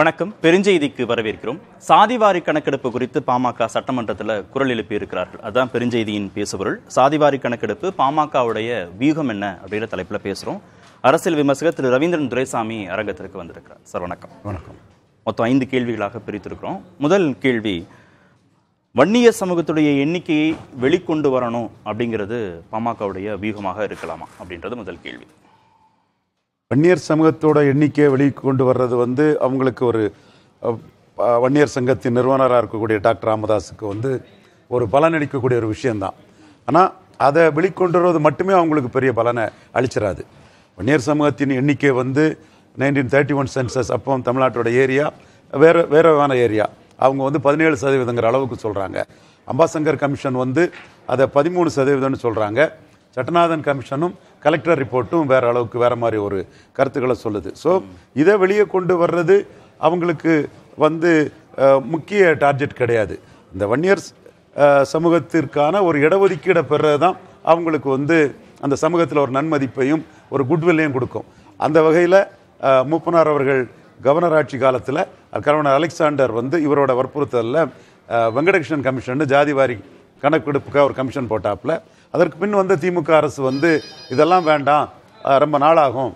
வணக்கம் பெருஞ்செய்திக்கு வரவேற்கிறோம் சாதிவாரி கணக்கெடுப்பு குறித்து பாமக சட்டமன்றத்தில் குரல் எழுப்பியிருக்கிறார்கள் அதுதான் பெருஞ்செய்தியின் பேசுபொருள் சாதிவாரி கணக்கெடுப்பு பாமகவுடைய வியூகம் என்ன அப்படின்ற தலைப்பில் பேசுகிறோம் அரசியல் விமர்சகர் திரு ரவீந்திரன் துரைசாமி அரங்கத்திற்கு வந்திருக்கிறார் சார் வணக்கம் வணக்கம் மொத்தம் ஐந்து கேள்விகளாக பிரித்திருக்கிறோம் முதல் கேள்வி வன்னிய சமூகத்துடைய எண்ணிக்கையை வெளிக்கொண்டு வரணும் அப்படிங்கிறது பாமகவுடைய வியூகமாக இருக்கலாமா அப்படின்றது முதல் கேள்வி வன்னியர் சமூகத்தோட எண்ணிக்கையை வெளியே கொண்டு வர்றது வந்து அவங்களுக்கு ஒரு வன்னியர் சங்கத்தின் நிறுவனராக இருக்கக்கூடிய டாக்டர் ராமதாஸுக்கு வந்து ஒரு பலனளிக்கக்கூடிய ஒரு விஷயந்தான் ஆனால் அதை வெளிக்கொண்டு வருவது மட்டுமே அவங்களுக்கு பெரிய பலனை அளிச்சிடாது வன்னியர் சமூகத்தின் எண்ணிக்கை வந்து நைன்டீன் தேர்ட்டி ஒன் சென்சஸ் அப்போ தமிழ்நாட்டோட ஏரியா வேறு வேறு வேற ஏரியா அவங்க வந்து பதினேழு சதவீதங்கிற அளவுக்கு சொல்கிறாங்க அம்பாசங்கர் கமிஷன் வந்து அதை பதிமூணு சதவீதம்னு சொல்கிறாங்க சட்டநாதன் கமிஷனும் கலெக்டர் ரிப்போர்ட்டும் வேறு அளவுக்கு வேறு மாதிரி ஒரு கருத்துக்களை சொல்லுது ஸோ இதை வெளியே கொண்டு வர்றது அவங்களுக்கு வந்து முக்கிய டார்கெட் கிடையாது இந்த வன்னியர்ஸ் சமூகத்திற்கான ஒரு இடஒதுக்கீடை பெறுறது தான் அவங்களுக்கு வந்து அந்த சமூகத்தில் ஒரு நன்மதிப்பையும் ஒரு குட்வில்லையும் கொடுக்கும் அந்த வகையில் மூப்பனார் அவர்கள் கவர்னர் ஆட்சி காலத்தில் கவர்னர் அலெக்சாண்டர் வந்து இவரோட வற்புறுத்தலில் வெங்கடகிருஷ்ணன் கமிஷன் ஜாதிவாரி கணக்கெடுப்புக்காக ஒரு கமிஷன் போட்டாப்புல அதற்கு பின் வந்து திமுக அரசு வந்து இதெல்லாம் வேண்டாம் ரொம்ப நாளாகும்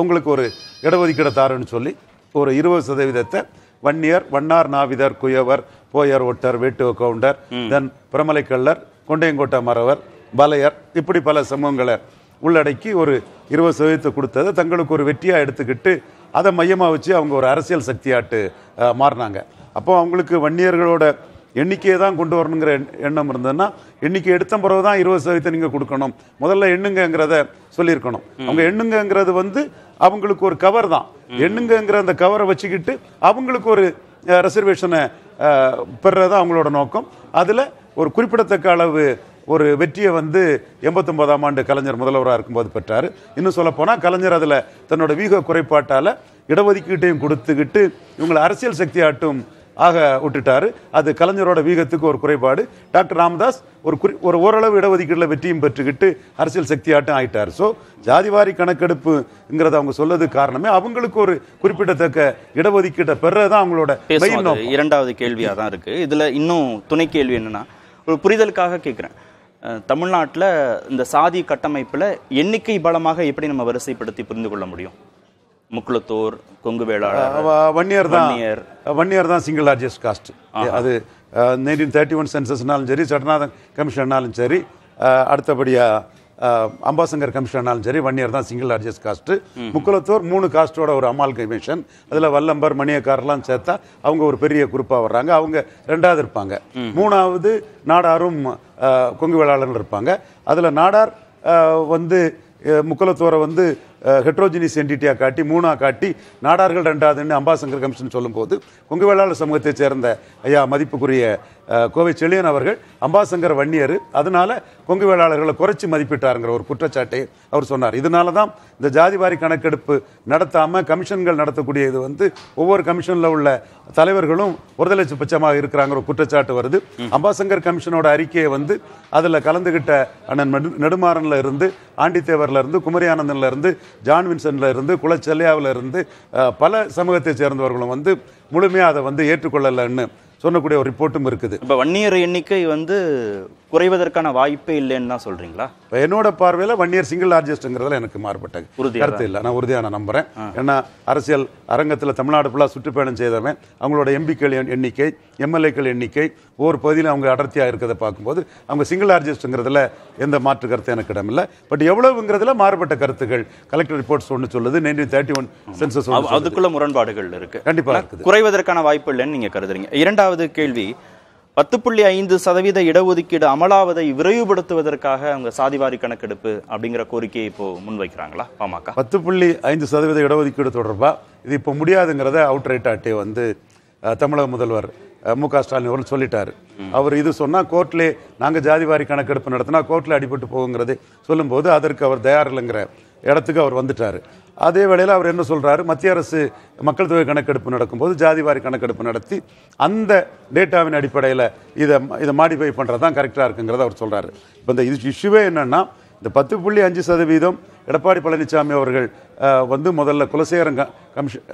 உங்களுக்கு ஒரு இடஒதுக்கீடு தாருன்னு சொல்லி ஒரு இருபது சதவீதத்தை வன்னியர் வன்னார் நாவிதர் குயவர் போயர் ஒட்டர் வேட்டு கவுண்டர் தென் பிரமலைக்கல்லர் கொண்டையங்கோட்டை மறவர் பலையர் இப்படி பல சமூகங்களை உள்ளடக்கி ஒரு இருபது சதவீதத்தை கொடுத்ததை தங்களுக்கு ஒரு வெற்றியாக எடுத்துக்கிட்டு அதை மையமாக வச்சு அவங்க ஒரு அரசியல் சக்தியாட்டு மாறினாங்க அப்போ அவங்களுக்கு வன்னியர்களோட எண்ணிக்கையை தான் கொண்டு வரணுங்கிற எண்ணம் இருந்ததுன்னா எண்ணிக்கை எடுத்த பிறகு தான் இருபது சதவீதம் நீங்கள் கொடுக்கணும் முதல்ல எண்ணுங்கிறத சொல்லியிருக்கணும் அவங்க எண்ணுங்கிறது வந்து அவங்களுக்கு ஒரு கவர் தான் எண்ணுங்கிற அந்த கவரை வச்சுக்கிட்டு அவங்களுக்கு ஒரு ரிசர்வேஷனை பெறுறது அவங்களோட நோக்கம் அதில் ஒரு குறிப்பிடத்தக்க அளவு ஒரு வெற்றியை வந்து எண்பத்தொம்பதாம் ஆண்டு கலைஞர் முதல்வராக இருக்கும்போது பெற்றார் இன்னும் சொல்லப்போனால் கலைஞர் அதில் தன்னோட வீக குறைபாட்டால் இடஒதுக்கீட்டையும் கொடுத்துக்கிட்டு இவங்களை அரசியல் சக்தி ஆட்டும் ஆக விட்டுட்டாரு அது கலைஞரோட வீகத்துக்கு ஒரு குறைபாடு டாக்டர் ராமதாஸ் ஒரு குறி ஒரு ஓரளவு இடஒதுக்கீட்டில் வெற்றியும் பெற்றுக்கிட்டு அரசியல் சக்தியாட்டம் ஆகிட்டார் ஸோ ஜாதிவாரி கணக்கெடுப்புங்கிறத அவங்க சொல்லது காரணமே அவங்களுக்கு ஒரு குறிப்பிடத்தக்க இடஒதுக்கீட்டை பெறதான் அவங்களோட இரண்டாவது கேள்வியாக தான் இருக்குது இதில் இன்னும் துணை கேள்வி என்னென்னா ஒரு புரிதலுக்காக கேட்குறேன் தமிழ்நாட்டில் இந்த சாதி கட்டமைப்பில் எண்ணிக்கை பலமாக எப்படி நம்ம வரிசைப்படுத்தி புரிந்து கொள்ள முடியும் முக்குளத்தூர் கொங்கு வேளாளர் வன்னியர் தான் வன்னியர் தான் சிங்கிள் லார்ஜஸ்ட் காஸ்ட் அது நைன்டீன் தேர்ட்டி ஒன் சென்சஸ்னாலும் சரி சட்டநாதன் கமிஷன்னாலும் சரி அடுத்தபடியாக அம்பாசங்கர் கமிஷனாலும் சரி வன்னியர் தான் சிங்கிள் லார்ஜஸ்ட் காஸ்ட்டு முக்குளத்தூர் மூணு காஸ்ட்டோட ஒரு அமால் கமிஷன் அதில் வல்லம்பர் மணியக்காரர்லாம் சேர்த்தா அவங்க ஒரு பெரிய குரூப்பாக வர்றாங்க அவங்க ரெண்டாவது இருப்பாங்க மூணாவது நாடாரும் கொங்கு வேளாளர்கள் இருப்பாங்க அதில் நாடார் வந்து முக்குளத்தூரை வந்து ஹெட்ரோஜினிஸ் என்டிட்டியாக காட்டி மூணாக காட்டி நாடார்கள் ரெண்டாவதுன்னு அம்பாசங்கர் கமிஷன் சொல்லும்போது கொங்கு வேளாளர் சமூகத்தைச் சேர்ந்த ஐயா மதிப்புக்குரிய கோவை செழியன் அவர்கள் அம்பாசங்கர் வன்னியர் அதனால கொங்கு வேளாளர்களை குறைச்சி மதிப்பிட்டாருங்கிற ஒரு குற்றச்சாட்டை அவர் சொன்னார் இதனால தான் இந்த ஜாதிவாரி கணக்கெடுப்பு நடத்தாமல் கமிஷன்கள் நடத்தக்கூடிய இது வந்து ஒவ்வொரு கமிஷனில் உள்ள தலைவர்களும் ஒருதலைச்சு பட்சமாக இருக்கிறாங்கிற ஒரு குற்றச்சாட்டு வருது அம்பாசங்கர் கமிஷனோட அறிக்கையை வந்து அதில் கலந்துகிட்ட அண்ணன் நெடுமாறனில் இருந்து ஆண்டித்தேவரில் இருந்து குமரியானந்தன்ல இருந்து ஜான் வின்சன்ல இருந்து குலச்செல்லையாவில் இருந்து பல சமூகத்தைச் சேர்ந்தவர்களும் வந்து முழுமையாக அதை வந்து ஏற்றுக்கொள்ளலைன்னு சொல்லக்கூடிய ஒரு ரிப்போர்ட்டும் இருக்குது இப்போ வன்னியர் எண்ணிக்கை வந்து குறைவதற்கான வாய்ப்பே இல்லைன்னு தான் சொல்றீங்களா என்னோட பார்வையில் ஒன் இயர் சிங்கிள் லார்ஜஸ்ட்ங்கிறதுல எனக்கு மாறுபட்டது கருத்து இல்லை நான் உறுதியாக நான் நம்புறேன் ஏன்னா அரசியல் அரங்கத்தில் தமிழ்நாடு ஃபுல்லாக சுற்றுப்பயணம் செய்தவன் அவங்களோட எம்பிக்கள் எண்ணிக்கை எம்எல்ஏக்கள் எண்ணிக்கை ஒவ்வொரு பகுதியில் அவங்க அடர்த்தியாக இருக்கிறத பார்க்கும்போது அவங்க சிங்கிள் லார்ஜஸ்ட்ங்கிறதுல எந்த மாற்று கருத்து எனக்கு இடமில்லை பட் எவ்வளவுங்கிறதுல மாறுபட்ட கருத்துகள் கலெக்டர் ரிப்போர்ட்ஸ் ஒன்று சொல்லுது நைன்டீன் தேர்ட்டி ஒன் சென்சஸ் அதுக்குள்ள முரண்பாடுகள் இருக்கு கண்டிப்பாக குறைவதற்கான வாய்ப்பு இல்லைன்னு நீங்கள் கருதுறீங்க இரண்டாவது கேள்வி பத்து புள்ளி ஐந்து சதவீத இடஒதுக்கீடு அமலாவதை விரைவுபடுத்துவதற்காக அவங்க சாதிவாரி கணக்கெடுப்பு அப்படிங்கிற கோரிக்கையை இப்போ முன்வைக்கிறாங்களா பாமக பத்து புள்ளி ஐந்து சதவீத இடஒதுக்கீடு தொடர்பாக இது இப்போ முடியாதுங்கிறத அவுட் ரைட் ஆட்டே வந்து தமிழக முதல்வர் மு க ஸ்டாலின் அவர்கள் சொல்லிட்டார் அவர் இது சொன்னால் கோர்ட்லேயே நாங்கள் ஜாதிவாரி கணக்கெடுப்பு நடத்தினா கோர்ட்டில் அடிபட்டு போகுங்கிறது சொல்லும்போது அதற்கு அவர் தயார் இல்லைங்கிற இடத்துக்கு அவர் வந்துட்டார் அதே வேளையில் அவர் என்ன சொல்கிறாரு மத்திய அரசு மக்கள் தொகை கணக்கெடுப்பு நடக்கும்போது ஜாதிவாரி கணக்கெடுப்பு நடத்தி அந்த டேட்டாவின் அடிப்படையில் இதை இதை மாடிஃபை பண்ணுறது தான் கரெக்டாக இருக்குங்கிறத அவர் சொல்கிறாரு இப்போ இந்த இது இஷ்யூவே என்னென்னா இந்த பத்து புள்ளி அஞ்சு சதவீதம் எடப்பாடி பழனிசாமி அவர்கள் வந்து முதல்ல குலசேகரன் கமிஷன்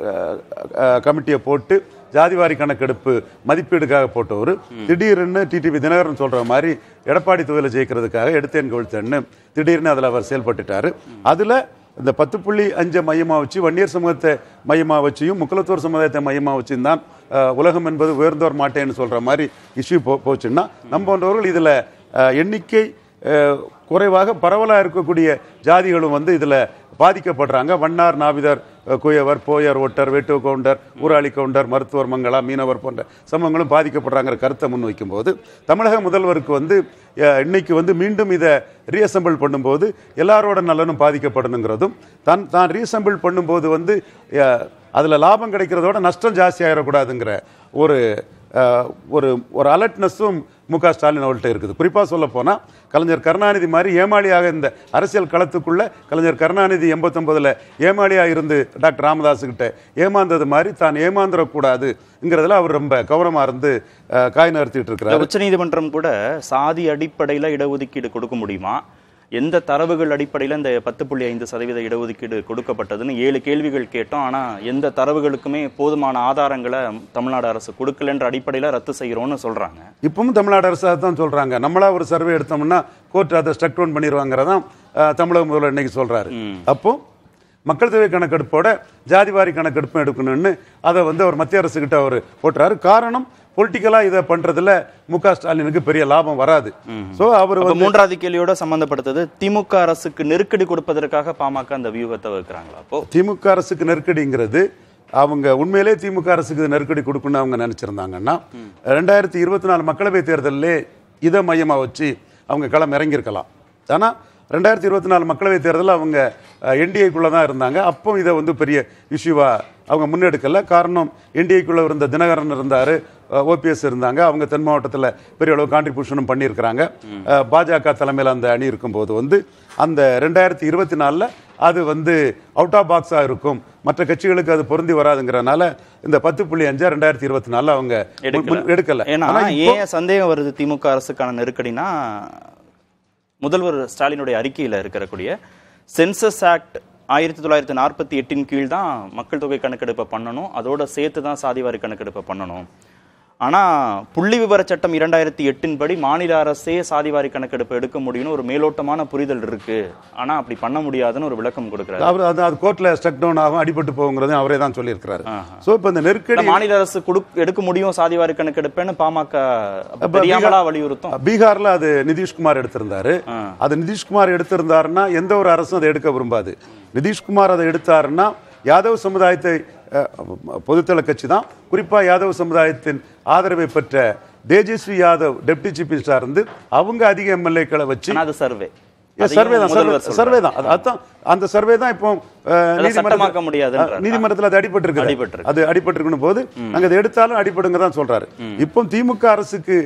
கமிட்டியை போட்டு ஜாதிவாரி கணக்கெடுப்பு மதிப்பீடுக்காக போட்டவர் திடீர்னு டிடிவி தினகரன் சொல்ற மாதிரி எடப்பாடி தொகுதியில் ஜெயிக்கிறதுக்காக எடுத்தேன் கொழுத்தேன்னு திடீர்னு அதில் அவர் செயல்பட்டுட்டார் அதில் இந்த பத்து புள்ளி அஞ்சை மையமாக வச்சு வன்னியர் சமூகத்தை மையமாக வச்சியும் முக்கலத்தோர் சமுதாயத்தை மையமாக வச்சும் தான் உலகம் என்பது உயர்ந்தோர் மாட்டேன்னு சொல்கிற மாதிரி இஷ்யூ போ போச்சுன்னா நம்ம போன்றவர்கள் இதில் எண்ணிக்கை குறைவாக பரவலாக இருக்கக்கூடிய ஜாதிகளும் வந்து இதில் பாதிக்கப்படுறாங்க வண்ணார் நாவிதர் குயவர் போயர் ஒட்டர் வேட்டு கவுண்டர் ஊராளி கவுண்டர் மருத்துவர் மங்களா மீனவர் போன்ற சமூகங்களும் பாதிக்கப்படுறாங்கிற கருத்தை முன்வைக்கும் போது தமிழக முதல்வருக்கு வந்து இன்னைக்கு வந்து மீண்டும் இதை ரீஅசம்பிள் பண்ணும்போது எல்லாரோட நலனும் பாதிக்கப்படணுங்கிறதும் தன் தான் ரீஅசம்பிள் பண்ணும்போது வந்து அதில் லாபம் கிடைக்கிறதோட நஷ்டம் ஜாஸ்தி ஆகிடக்கூடாதுங்கிற ஒரு ஒரு ஒரு அலர்ட்னஸும் மு க ஸ்டாலின் அவர்கள்ட்ட இருக்குது குறிப்பாக சொல்ல போனால் கலைஞர் கருணாநிதி மாதிரி ஏமாளியாக இந்த அரசியல் களத்துக்குள்ளே கலைஞர் கருணாநிதி எண்பத்தொம்பதில் ஏமாளியாக இருந்து டாக்டர் ராமதாஸுக்கிட்ட ஏமாந்தது மாதிரி தான் ஏமாந்துடக்கூடாது அவர் ரொம்ப கவனமாக இருந்து காய் நிறுத்திட்டு இருக்கிறார் உச்சநீதிமன்றம் கூட சாதி அடிப்படையில் இடஒதுக்கீடு கொடுக்க முடியுமா எந்த தரவுகள் அடிப்படையில் இந்த பத்து புள்ளி ஐந்து சதவீத இடஒதுக்கீடு கொடுக்கப்பட்டதுன்னு ஏழு கேள்விகள் கேட்டோம் ஆனால் எந்த தரவுகளுக்குமே போதுமான ஆதாரங்களை தமிழ்நாடு அரசு கொடுக்கலன்ற அடிப்படையில் ரத்து செய்கிறோன்னு சொல்கிறாங்க இப்பவும் தமிழ்நாடு அரசு தான் சொல்கிறாங்க நம்மளா ஒரு சர்வே எடுத்தோம்னா கோர்ட் அதை ஸ்டக் டவுன் பண்ணிடுவாங்கிறதான் தமிழக முதல்வர் இன்னைக்கு சொல்கிறாரு அப்போது மக்கள் தொகை கணக்கெடுப்போட ஜாதிவாரி கணக்கெடுப்பும் எடுக்கணும்னு அதை வந்து அவர் மத்திய அரசுக்கிட்ட அவர் போட்டுறாரு காரணம் பொலிட்டிக்கலாக இதை பண்றதுல மு க ஸ்டாலினுக்கு பெரிய லாபம் வராது சோ அவர் மூன்றாவது கேள்வியோட சம்மந்தப்படுத்தது திமுக அரசுக்கு நெருக்கடி கொடுப்பதற்காக பாமக அந்த வியூகத்தை வைக்கிறாங்களா அப்போ திமுக அரசுக்கு நெருக்கடிங்கிறது அவங்க உண்மையிலே திமுக அரசுக்கு நெருக்கடி கொடுக்கணும்னு அவங்க நினச்சிருந்தாங்கன்னா ரெண்டாயிரத்தி இருபத்தி நாலு மக்களவை தேர்தலிலே இதை மையமாக வச்சு அவங்க களம் இறங்கியிருக்கலாம் ஆனால் ரெண்டாயிரத்தி இருபத்தி நாலு மக்களவை தேர்தலில் அவங்க என்டிஏக்குள்ளே தான் இருந்தாங்க அப்போ இதை வந்து பெரிய இஷ்யூவாக அவங்க முன்னெடுக்கலை காரணம் என்டிஏக்குள்ள இருந்த தினகரன் இருந்தார் ஓபிஎஸ் இருந்தாங்க அவங்க தென் மாவட்டத்தில் பெரிய அளவு கான்ட்ரிபியூஷனும் பண்ணியிருக்கிறாங்க பாஜக தலைமையில் அந்த அணி இருக்கும்போது வந்து அந்த ரெண்டாயிரத்தி இருபத்தி நாலில் அது வந்து அவுட் ஆஃப் பாக்ஸாக இருக்கும் மற்ற கட்சிகளுக்கு அது பொருந்தி வராதுங்கிறனால இந்த பத்து புள்ளி அஞ்சா ரெண்டாயிரத்தி இருபத்தி நாலில் அவங்க எடுக்கல ஏன்னா ஏன் சந்தேகம் வருது திமுக அரசுக்கான நெருக்கடினா முதல்வர் ஸ்டாலினுடைய அறிக்கையில் இருக்கிறக்கூடிய சென்சஸ் ஆக்ட் ஆயிரத்தி தொள்ளாயிரத்தி நாற்பத்தி எட்டின் கீழ் தான் மக்கள் தொகை கணக்கெடுப்பை பண்ணணும் அதோட சேர்த்து தான் சாதிவாரி கணக்கெடுப்பை பண்ணணும் ஆனால் புள்ளி விவர சட்டம் இரண்டாயிரத்தி எட்டின் படி மாநில அரசே சாதிவாரி கணக்கெடுப்பு எடுக்க முடியும்னு ஒரு மேலோட்டமான புரிதல் இருக்கு ஆனால் அப்படி பண்ண முடியாதுன்னு ஒரு விளக்கம் கொடுக்குறாரு அவர் அது கோர்ட்ல கோர்ட்டில் ஸ்டக் டவுன் ஆகும் அடிபட்டு போகுங்கிறது அவரே தான் சொல்லியிருக்கிறாரு ஸோ இப்போ இந்த நெருக்கடி மாநில அரசு எடுக்க முடியும் சாதிவாரி கணக்கெடுப்பேன்னு பாமக வலியுறுத்தும் பீகாரில் அது நிதிஷ்குமார் எடுத்திருந்தாரு அது நிதிஷ்குமார் எடுத்திருந்தாருன்னா எந்த ஒரு அரசும் அதை எடுக்க விரும்பாது நிதிஷ்குமார் அதை எடுத்தாருன்னா யாதவ் சமுதாயத்தை பொதுத்தள கட்சி தான் குறிப்பாக யாதவ் சமுதாயத்தின் ஆதரவை பெற்ற தேஜஸ்வி யாதவ் டெப்டி சீஃப் மினிஸ்டராக இருந்து அவங்க அதிக எம்எல்ஏக்களை வச்சு அது சர்வே சர்வே தான் சர்வே தான் அதான் அந்த சர்வே தான் இப்போ நீதிமன்றமாக்க முடியாது நீதிமன்றத்தில் அது அடிபட்டு இருக்கு அது அடிபட்டு போது நாங்கள் எடுத்தாலும் அடிபடுங்க தான் சொல்றாரு இப்போ திமுக அரசுக்கு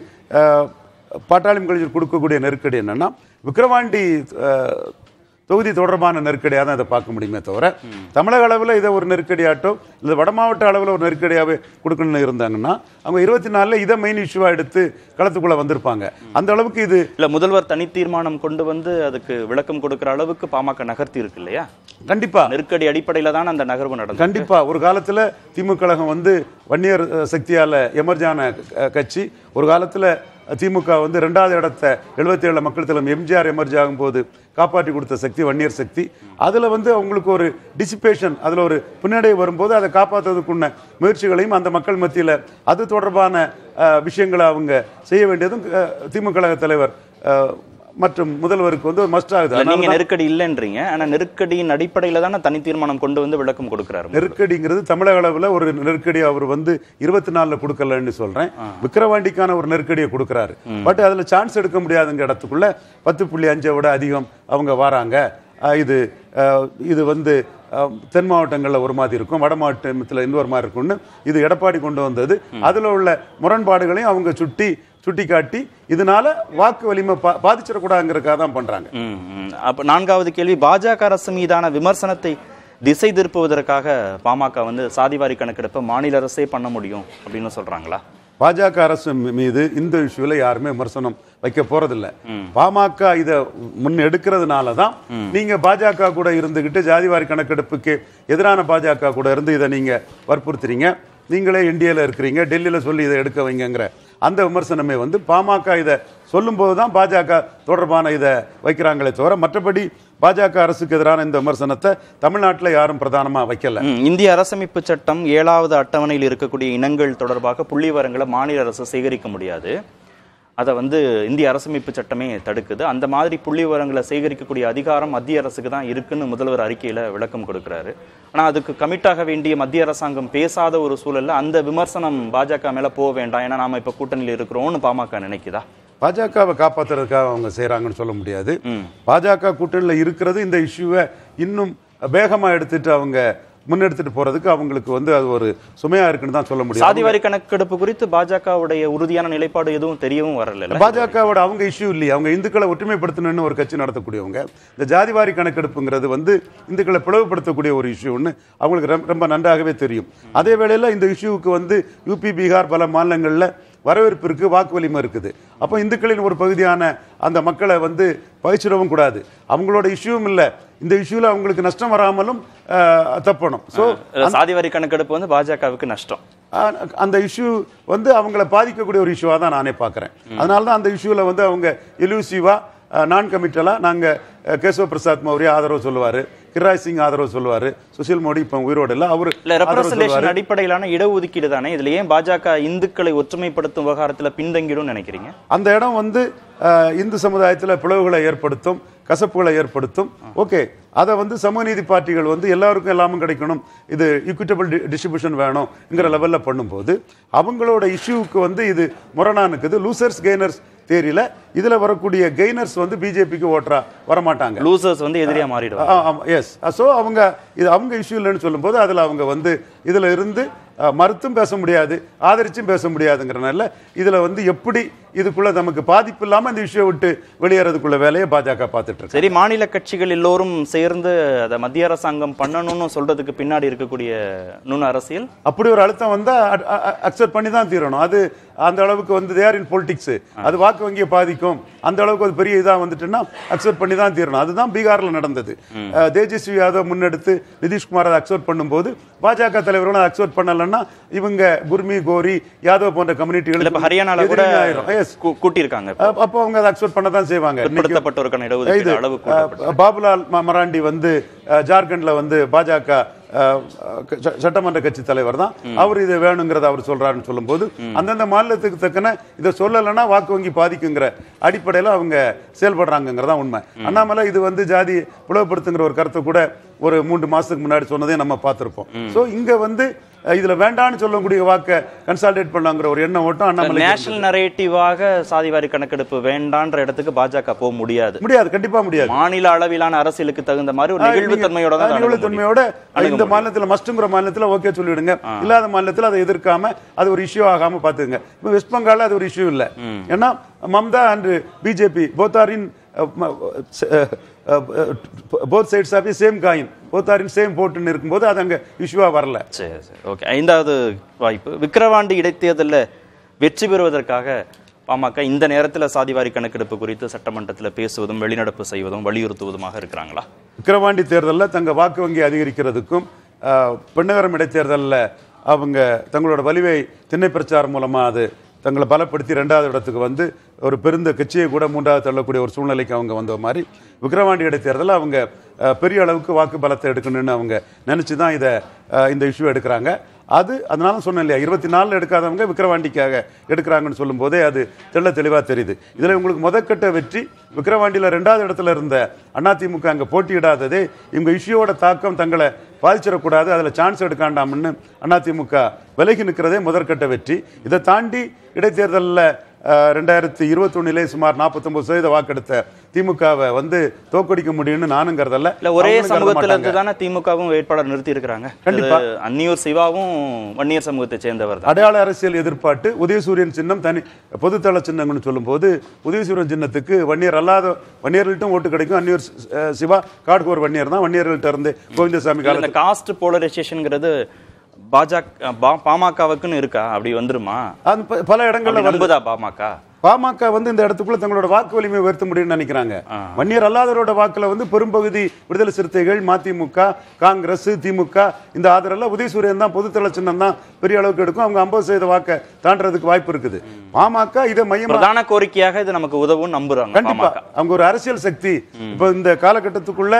பாட்டாளி கலைஞர் கொடுக்கக்கூடிய நெருக்கடி என்னன்னா விக்கிரவாண்டி தொகுதி தொடர்பான நெருக்கடியாக தான் இதை பார்க்க முடியுமே தவிர தமிழக அளவில் இதை ஒரு நெருக்கடியாட்டோ இல்லை வட மாவட்ட அளவில் ஒரு நெருக்கடியாகவே கொடுக்கணும்னு இருந்தாங்கன்னா அவங்க இருபத்தி நாலில் இதை மெயின் இஷ்யூவாக எடுத்து களத்துக்குள்ளே வந்திருப்பாங்க அந்த அளவுக்கு இது இல்லை முதல்வர் தனி தீர்மானம் கொண்டு வந்து அதுக்கு விளக்கம் கொடுக்குற அளவுக்கு பாமக நகர்த்தி இருக்கு இல்லையா கண்டிப்பாக நெருக்கடி அடிப்படையில் தான் அந்த நகர்வு நடக்கும் கண்டிப்பாக ஒரு காலத்தில் திமுக கழகம் வந்து வன்னியர் சக்தியால் எமர்ஜான கட்சி ஒரு காலத்தில் திமுக வந்து ரெண்டாவது இடத்த எழுபத்தி ஏழு மக்கள் தலைமை எம்ஜிஆர் எமர்ஜி ஆகும்போது காப்பாற்றி கொடுத்த சக்தி வன்னியர் சக்தி அதில் வந்து அவங்களுக்கு ஒரு டிசிபேஷன் அதில் ஒரு பின்னடை வரும்போது அதை காப்பாற்றுறதுக்குன்ன முயற்சிகளையும் அந்த மக்கள் மத்தியில் அது தொடர்பான விஷயங்களை அவங்க செய்ய வேண்டியதும் திமுக தலைவர் மற்றும் முதல்வருக்கு வந்து மஸ்ட் ஆகுது நீங்க நெருக்கடி இல்லைன்றீங்க ஆனா நெருக்கடியின் அடிப்படையில தானே தனி தீர்மானம் கொண்டு வந்து விளக்கம் கொடுக்கிறாரு நெருக்கடிங்கிறது தமிழக அளவில் ஒரு நெருக்கடி அவர் வந்து இருபத்தி நாலுல கொடுக்கலன்னு சொல்றேன் விக்கிரவாண்டிக்கான ஒரு நெருக்கடியை கொடுக்குறாரு பட் அதுல சான்ஸ் எடுக்க முடியாதுங்க இடத்துக்குள்ள பத்து புள்ளி அஞ்சை விட அதிகம் அவங்க வராங்க இது இது வந்து தென் மாவட்டங்களில் ஒரு மாதிரி இருக்கும் வட மாவட்டத்தில் இன்னொரு மாதிரி இருக்கும்னு இது எடப்பாடி கொண்டு வந்தது அதில் உள்ள முரண்பாடுகளையும் அவங்க சுட்டி சுட்டிக்காட்டி இதனால வாக்கு வலிமை பா பாதிச்சிடக்கூடாதுங்கிறதுக்காக தான் பண்றாங்க அப்போ நான்காவது கேள்வி பாஜக அரசு மீதான விமர்சனத்தை திசை திருப்புவதற்காக பாமக வந்து சாதிவாரி கணக்கெடுப்பை மாநில அரசே பண்ண முடியும் அப்படின்னு சொல்றாங்களா பாஜக அரசு மீது இந்த இஷ்யூல யாருமே விமர்சனம் வைக்க போறதில்ல பாமக இதை முன்னெடுக்கிறதுனால தான் நீங்க பாஜக கூட இருந்துகிட்டு ஜாதிவாரி கணக்கெடுப்புக்கு எதிரான பாஜக கூட இருந்து இதை நீங்க வற்புறுத்துறீங்க நீங்களே இந்தியாவில் இருக்கிறீங்க டெல்லியில் சொல்லி இதை எடுக்க வைங்கிற அந்த விமர்சனமே வந்து பாமக இதை சொல்லும்போது தான் பாஜக தொடர்பான இதை வைக்கிறாங்களே தவிர மற்றபடி பாஜக அரசுக்கு எதிரான இந்த விமர்சனத்தை தமிழ்நாட்டில் யாரும் பிரதானமாக வைக்கல இந்திய அரசமைப்பு சட்டம் ஏழாவது அட்டவணையில் இருக்கக்கூடிய இனங்கள் தொடர்பாக புள்ளிவரங்களை மாநில அரசு சேகரிக்க முடியாது அதை வந்து இந்திய அரசமைப்பு சட்டமே தடுக்குது அந்த மாதிரி புள்ளி விவரங்களை சேகரிக்கக்கூடிய அதிகாரம் மத்திய அரசுக்கு தான் இருக்குன்னு முதல்வர் அறிக்கையில் விளக்கம் கொடுக்குறாரு ஆனால் அதுக்கு கமிட்டாக வேண்டிய மத்திய அரசாங்கம் பேசாத ஒரு சூழலில் அந்த விமர்சனம் பாஜக மேலே போக வேண்டாம் ஏன்னா நாம் இப்போ கூட்டணியில் இருக்கிறோம்னு பாமக நினைக்குதா பாஜகவை காப்பாற்றுறதுக்காக அவங்க செய்கிறாங்கன்னு சொல்ல முடியாது பாஜக கூட்டணியில் இருக்கிறது இந்த இஷ்யூவை இன்னும் வேகமாக எடுத்துட்டு அவங்க முன்னெடுத்துட்டு போறதுக்கு அவங்களுக்கு வந்து அது ஒரு சுமையா இருக்குன்னு தான் சொல்ல முடியும் சாதிவாரி கணக்கெடுப்பு குறித்து பாஜகவுடைய உறுதியான நிலைப்பாடு எதுவும் தெரியவும் வரல பாஜகவோட அவங்க இஷ்யூ இல்லையா அவங்க இந்துக்களை ஒற்றுமைப்படுத்தணும்னு ஒரு கட்சி நடத்தக்கூடியவங்க இந்த ஜாதிவாரி கணக்கெடுப்புங்கிறது வந்து இந்துக்களை பிளவுபடுத்தக்கூடிய ஒரு இஷ்யூன்னு அவங்களுக்கு ரொம்ப நன்றாகவே தெரியும் அதே வேளையில் இந்த இஷ்யூவுக்கு வந்து யூபி பீகார் பல மாநிலங்களில் வரவேற்பு இருக்குது வாக்கு வலிமை இருக்குது அப்போ இந்துக்களின் ஒரு பகுதியான அந்த மக்களை வந்து பகிச்சிடவும் கூடாது அவங்களோட இஷ்யூவும் இல்லை இந்த இஷ்யூவில் அவங்களுக்கு நஷ்டம் வராமலும் தப்பணும் ஸோ சாதி வரி கணக்கெடுப்பு வந்து பாஜகவுக்கு நஷ்டம் அந்த இஷ்யூ வந்து அவங்கள பாதிக்கக்கூடிய ஒரு இஷ்யூவாக தான் நானே பார்க்குறேன் அதனால தான் அந்த இஷ்யூவில் வந்து அவங்க எலூசிவாக நான் கமிட்டலாக நாங்கள் கேசவ பிரசாத் மௌரிய ஆதரவு சொல்லுவார் கிராஜ் சிங் ஆதரவு சொல்லுவாரு சுஷில் மோடி இப்போ உயிரோடு இல்ல அவரு அடிப்படையிலான இடஒதுக்கீடு தானே இதுல ஏன் பாஜக இந்துக்களை ஒற்றுமைப்படுத்தும் விவகாரத்துல பின்தங்கிடும் நினைக்கிறீங்க அந்த இடம் வந்து இந்து சமுதாயத்தில் பிளவுகளை ஏற்படுத்தும் கசப்புகளை ஏற்படுத்தும் ஓகே அதை வந்து சமூக நீதி பார்ட்டிகள் வந்து எல்லாருக்கும் எல்லாமும் கிடைக்கணும் இது இக்விட்டபிள் டிஸ்ட்ரிபியூஷன் வேணும்ங்கிற லெவலில் பண்ணும்போது அவங்களோட இஷ்யூவுக்கு வந்து இது முரணானுக்குது லூசர்ஸ் கெய்னர்ஸ் தேரியில் இதில் வரக்கூடிய கெய்னர்ஸ் வந்து பிஜேபிக்கு ஓட்டரா வரமாட்டாங்க லூசர்ஸ் வந்து எதிரியாக மாறிடுவாங்க எஸ் ஸோ அவங்க இது அவங்க இஷ்யூ இல்லைன்னு சொல்லும்போது அதில் அவங்க வந்து இதில் இருந்து மறுத்தும் பேச முடியாது ஆதரிச்சும் பேச முடியாதுங்கிறனால இதில் வந்து எப்படி இதுக்குள்ளே நமக்கு பாதிப்பு இல்லாமல் இந்த விஷயம் விட்டு வெளியேறதுக்குள்ள வேலையை பாஜக பார்த்துட்டு சரி மாநில கட்சிகள் எல்லோரும் சேர்ந்து அதை மத்திய அரசாங்கம் பண்ணணும்னு சொல்கிறதுக்கு பின்னாடி இருக்கக்கூடிய நுண் அரசியல் அப்படி ஒரு அழுத்தம் வந்தால் அக்செப்ட் பண்ணி தான் தீரணும் அது அந்த அளவுக்கு வந்து தேர் இன் பொலிட்டிக்ஸு அது வாக்கு வங்கியை பாதிக்கும் அந்த அளவுக்கு அது பெரிய இதாக வந்துட்டுன்னா அக்செப்ட் பண்ணி தான் தீரணும் அதுதான் பீகாரில் நடந்தது தேஜஸ்வி யாதவ் முன்னெடுத்து நிதிஷ்குமார் அதை அக்செப்ட் பண்ணும்போது பாஜக தலைவர்களும் அதை அக்செப்ட் பண்ணலை காரணம்னா இவங்க குர்மி கோரி யாதவ் போன்ற கம்யூனிட்டிகள் இப்போ ஹரியானால கூட கூட்டியிருக்காங்க அப்போ அவங்க அதை அக்செப்ட் பண்ண தான் செய்வாங்க இது பாபுலால் மராண்டி வந்து ஜார்க்கண்ட்ல வந்து பாஜக சட்டமன்ற கட்சி தலைவர் தான் அவர் இது வேணுங்கிறத அவர் சொல்றாருன்னு சொல்லும்போது அந்தந்த மாநிலத்துக்கு தக்கன இதை சொல்லலைன்னா வாக்கு வங்கி பாதிக்குங்கிற அடிப்படையில் அவங்க செயல்படுறாங்கிறதா உண்மை அண்ணாமலை இது வந்து ஜாதி புலப்படுத்துங்கிற ஒரு கருத்தை கூட ஒரு மூன்று மாசத்துக்கு முன்னாடி சொன்னதே நம்ம பார்த்திருப்போம் ஸோ இங்க வந்து இதுல வேண்டாம்னு சொல்லக்கூடிய வாக்க கன்சல்டேட் பண்ணலாங்கிற ஒரு எண்ணம் ஓட்டம் அண்ணாமலை நேஷனல் நரேட்டிவாக சாதிவாரி கணக்கெடுப்பு வேண்டான்ற இடத்துக்கு பாஜக போக முடியாது முடியாது கண்டிப்பா முடியாது மாநில அளவிலான அரசியலுக்கு தகுந்த மாதிரி ஒரு நிகழ்வுத்தன்மையோட நிகழ்வுத்தன்மையோட இந்த மாநிலத்தில் மஸ்ட்ங்கிற மாநிலத்தில் ஓகே சொல்லிவிடுங்க இல்லாத மாநிலத்தில் அதை எதிர்க்காம அது ஒரு இஷ்யூ ஆகாம பாத்துங்க இப்போ வெஸ்ட் பெங்கால அது ஒரு இஷ்யூ இல்லை ஏன்னா மம்தா அண்ட் பிஜேபி போத்தாரின் both sides of same coin both are in same போட்டுன்னு இருக்கும்போது அது அங்கே இஷ்யூவாக வரல சரி சரி ஓகே ஐந்தாவது வாய்ப்பு விக்கிரவாண்டி இடைத்தேர்தலில் வெற்றி பெறுவதற்காக பாமக இந்த நேரத்தில் சாதிவாரி கணக்கெடுப்பு குறித்து சட்டமன்றத்தில் பேசுவதும் வெளிநடப்பு செய்வதும் வலியுறுத்துவதுமாக இருக்கிறாங்களா விக்கிரவாண்டி தேர்தலில் தங்கள் வாக்கு வங்கி அதிகரிக்கிறதுக்கும் பெண்ணகரம் இடைத்தேர்தலில் அவங்க தங்களோட வலிவை திண்ணை பிரச்சாரம் மூலமாக அது தங்களை பலப்படுத்தி ரெண்டாவது இடத்துக்கு வந்து ஒரு பெருந்த கட்சியை கூட மூன்றாவது தள்ளக்கூடிய ஒரு சூழ்நிலைக்கு அவங்க வந்த மாதிரி விக்ரவாண்டி இடைத்தேர்தலில் அவங்க பெரிய அளவுக்கு வாக்கு பலத்தை எடுக்கணும்னு அவங்க நினச்சி தான் இதை இந்த இஷ்யூ எடுக்கிறாங்க அது அதனால சொன்னேன் இல்லையா இருபத்தி நாலில் எடுக்காதவங்க விக்ரவாண்டிக்காக எடுக்கிறாங்கன்னு சொல்லும்போதே அது தெள்ள தெளிவாக தெரியுது இதில் உங்களுக்கு முதற்கட்ட வெற்றி விக்ரவாண்டியில் ரெண்டாவது இடத்துல இருந்த அதிமுக அங்கே போட்டியிடாதது இவங்க இஷ்யூவோட தாக்கம் தங்களை பாதிச்சிடக்கூடாது அதில் சான்ஸ் எடுக்காண்டாம்னு அதிமுக விலகி நிற்கிறதே முதற்கட்ட வெற்றி இதை தாண்டி இடைத்தேர்தலில் ரெண்டாயிரத்தி இருபத்தொன்னிலே சுமார் நாற்பத்தொம்பது சதவீத வாக்கெடுத்த திமுகவை வந்து தோக்கடிக்க முடியும்னு நானும் கருதல இல்லை ஒரே சமூகத்தில் இருந்து தானே திமுகவும் வேட்பாளர் நிறுத்தி இருக்கிறாங்க கண்டிப்பாக அந்நியூர் சிவாவும் வன்னியர் சமூகத்தை சேர்ந்தவர் அடையாள அரசியல் எதிர்பார்ட்டு உதயசூரியன் சின்னம் தனி பொதுத்தள சின்னங்கள்னு சொல்லும்போது உதயசூரியன் சின்னத்துக்கு வன்னியர் அல்லாத வன்னியர்கள்ட்டும் ஓட்டு கிடைக்கும் அந்நியூர் சிவா காட்கோர் வன்னியர் தான் வன்னியர்கள்ட்ட இருந்து கோவிந்தசாமி காஸ்ட் போலரைசேஷனுங்கிறது பாஜக பாமகவுக்குன்னு இருக்கா அப்படி வந்துருமா பல இடங்கள்ல வருதா பாமக பாமக வந்து இந்த இடத்துக்குள்ள தங்களோட வாக்கு வலிமை உயர்த்த முடியும்னு நினைக்கிறாங்க வன்னியர் அல்லாதவரோட வாக்குல வந்து பெரும்பகுதி விடுதலை சிறுத்தைகள் மதிமுக காங்கிரஸ் திமுக இந்த ஆதரவுல உதயசூரியன் தான் பொதுத்தள சின்னம் தான் பெரிய அளவுக்கு எடுக்கும் அவங்க ஐம்பது சதவீத வாக்கை தாண்டறதுக்கு வாய்ப்பு இருக்குது பாமக இதை மையம் கோரிக்கையாக இது நமக்கு உதவும் நம்புறாங்க கண்டிப்பா அவங்க ஒரு அரசியல் சக்தி இப்ப இந்த காலகட்டத்துக்குள்ள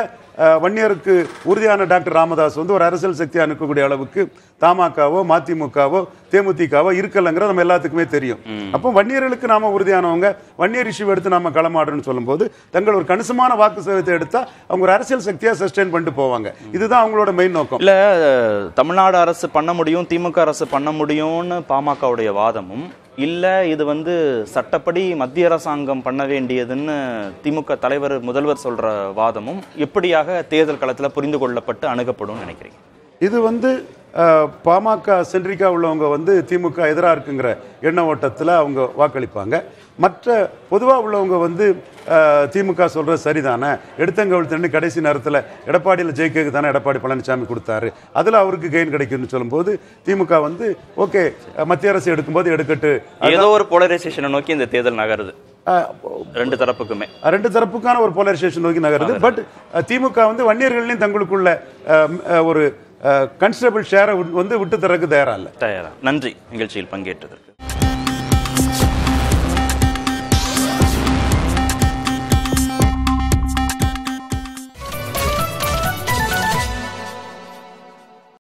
வன்னியருக்கு உறுதியான டாக்டர் ராமதாஸ் வந்து ஒரு அரசியல் சக்தியாக நிற்கக்கூடிய அளவுக்கு தமாகவோ மதிமுகவோ தேமுதிகவோ இருக்கலங்கிறது நம்ம எல்லாத்துக்குமே தெரியும் அப்போ வன்னியர்களுக்கு நாம உறுதியானவங்க வன்னியர் இஷ்யூ எடுத்து நாம களமாடுறோம்னு சொல்லும்போது தங்கள் ஒரு கணிசமான வாக்கு சேதத்தை எடுத்தால் அவங்க ஒரு அரசியல் சக்தியாக சஸ்டெயின் பண்ணிட்டு போவாங்க இதுதான் அவங்களோட மெயின் நோக்கம் இல்ல தமிழ்நாடு அரசு பண்ண முடியும் திமுக அரசு பண்ண முடியும்னு பாமகவுடைய வாதமும் இல்லை இது வந்து சட்டப்படி மத்திய அரசாங்கம் பண்ண வேண்டியதுன்னு திமுக தலைவர் முதல்வர் சொல்கிற வாதமும் எப்படியாக தேர்தல் களத்தில் புரிந்து கொள்ளப்பட்டு அணுகப்படும் நினைக்கிறீங்க இது வந்து பாமக சென்ட்ரிக்கா உள்ளவங்க வந்து திமுக எதிராக இருக்குங்கிற எண்ண ஓட்டத்தில் அவங்க வாக்களிப்பாங்க மற்ற பொதுவாக உள்ளவங்க வந்து திமுக சொல்கிறது சரிதானே விழுத்து கடைசி நேரத்தில் எடப்பாடியில் ஜெயிக்க தானே எடப்பாடி பழனிசாமி கொடுத்தாரு அதில் அவருக்கு கெயின் கிடைக்கும்னு சொல்லும்போது திமுக வந்து ஓகே மத்திய அரசு எடுக்கும்போது எடுக்கட்டு ஏதோ ஒரு போலரைசேஷனை நோக்கி இந்த தேர்தல் நகருது ரெண்டு தரப்புக்குமே ரெண்டு தரப்புக்கான ஒரு போலரைசேஷன் நோக்கி நகருது பட் திமுக வந்து வன்னியர்களையும் தங்களுக்குள்ள ஒரு கன்ஸ்டபிள் ஷேரை வந்து விட்டு தரக்கு தயாரா இல்லை தயாராக நன்றி நிகழ்ச்சியில் பங்கேற்றதற்கு